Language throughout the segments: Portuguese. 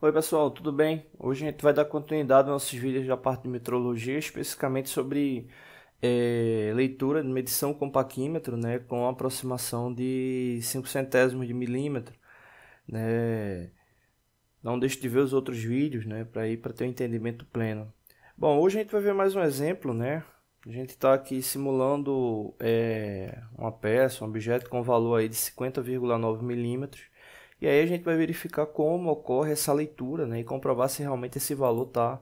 Oi pessoal, tudo bem? Hoje a gente vai dar continuidade aos nossos vídeos da parte de metrologia, especificamente sobre é, leitura de medição com paquímetro, né, com aproximação de 5 centésimos de milímetro. Né? Não deixe de ver os outros vídeos né, para ir para ter um entendimento pleno. Bom, hoje a gente vai ver mais um exemplo, né? A gente está aqui simulando é, uma peça, um objeto com valor aí de 50,9 milímetros e aí a gente vai verificar como ocorre essa leitura né, e comprovar se realmente esse valor está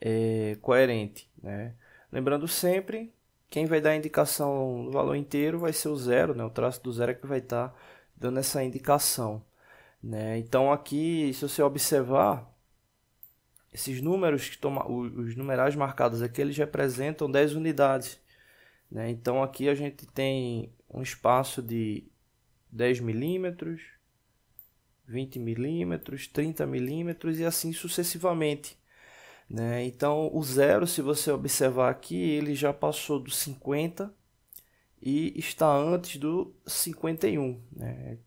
é, coerente. Né? Lembrando sempre, quem vai dar a indicação do valor inteiro vai ser o zero, né? o traço do zero é que vai estar tá dando essa indicação. Né? Então aqui, se você observar, esses números, que toma, os numerais marcados aqui, eles representam 10 unidades. Né? Então aqui a gente tem um espaço de 10 milímetros, 20 milímetros, 30 milímetros e assim sucessivamente. Né? Então o zero, se você observar aqui, ele já passou do 50 e está antes do 51. Né?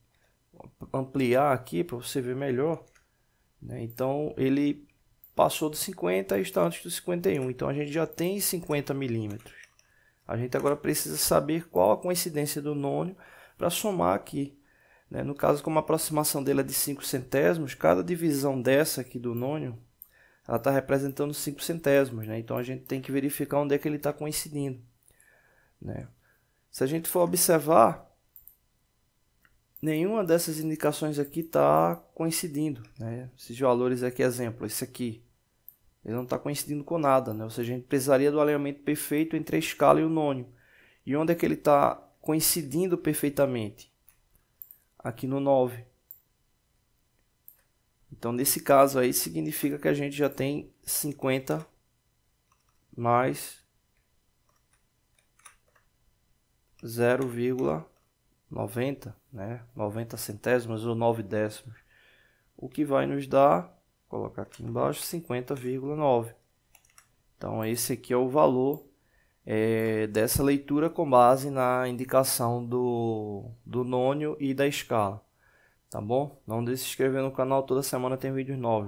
Ampliar aqui para você ver melhor. Né? Então ele passou do 50 e está antes do 51. Então a gente já tem 50 milímetros. A gente agora precisa saber qual a coincidência do nono para somar aqui. Né? No caso, como a aproximação dele é de 5 centésimos, cada divisão dessa aqui do nônio ela está representando 5 centésimos, né? então a gente tem que verificar onde é que ele está coincidindo. Né? Se a gente for observar, nenhuma dessas indicações aqui está coincidindo. Né? Esses valores aqui, exemplo, esse aqui, ele não está coincidindo com nada, né? ou seja, a gente precisaria do alinhamento perfeito entre a escala e o nônio. E onde é que ele está coincidindo perfeitamente? aqui no 9. Então, nesse caso aí, significa que a gente já tem 50 mais 0,90, né? 90 centésimos ou 9 décimos. O que vai nos dar, colocar aqui embaixo, 50,9. Então, esse aqui é o valor é, dessa leitura com base na indicação do, do nônio e da escala. Tá bom? Não deixe de se inscrever no canal, toda semana tem vídeos novos.